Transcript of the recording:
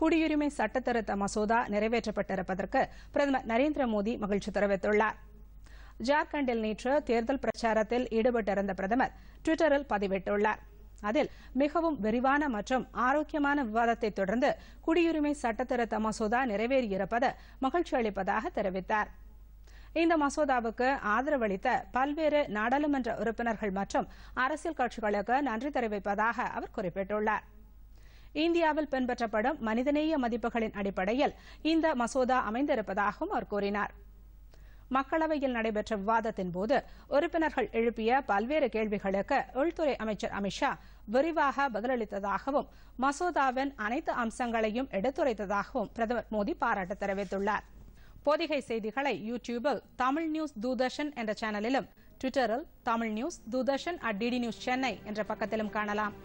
குடியுரிமை சட்டத்திருத்த மசோதா நிறைவேற்றப்பட்டிருப்பதற்கு பிரதமர் நரேந்திர மோடி மகிழ்ச்சி தெரிவித்துள்ளார் ஜார்க்கண்டில் நேற்று தேர்தல் பிரச்சாரத்தில் ஈடுபட்டிருந்த பிரதமர் டுவிட்டரில் பதிவிட்டுள்ளார் அதில் மிகவும் விரிவான மற்றும் ஆரோக்கியமான விவாதத்தை தொடர்ந்து குடியுரிமை சட்டத்திருத்த மசோதா நிறைவேறியிருப்பது மகிழ்ச்சி அளிப்பதாக தெரிவித்தார் இந்த மசோதாவுக்கு ஆதரவளித்த பல்வேறு நாடாளுமன்ற உறுப்பினர்கள் மற்றும் அரசியல் கட்சிகளுக்கு நன்றி தெரிவிப்பதாக அவர் குறிப்பிட்டுள்ளாா் இந்தியாவில் பின்பற்றப்படும் மனிதநேய மதிப்புகளின் அடிப்படையில் இந்த மசோதா அமைந்திருப்பதாகவும் அவர் கூறினார் மக்களவையில் நடைபெற்ற விவாதத்தின்போது உறுப்பினர்கள் எழுப்பிய பல்வேறு கேள்விகளுக்கு உள்துறை அமைச்சர் அமித்ஷா விரிவாக பதிலளித்ததாகவும் மசோதாவின் அனைத்து அம்சங்களையும் எடுத்துரைத்ததாகவும் பிரதமர் மோடி பாராட்டு தெரிவித்துள்ளார் பொதிகை செய்திகளை யூ டியூபில் தமிழ் நியூஸ் தூர்தர்ஷன் என்ற சேனலிலும் ட்விட்டரில் Tamil news Doordarshan at DD news Chennai என்ற பக்கத்திலும் காணலாம்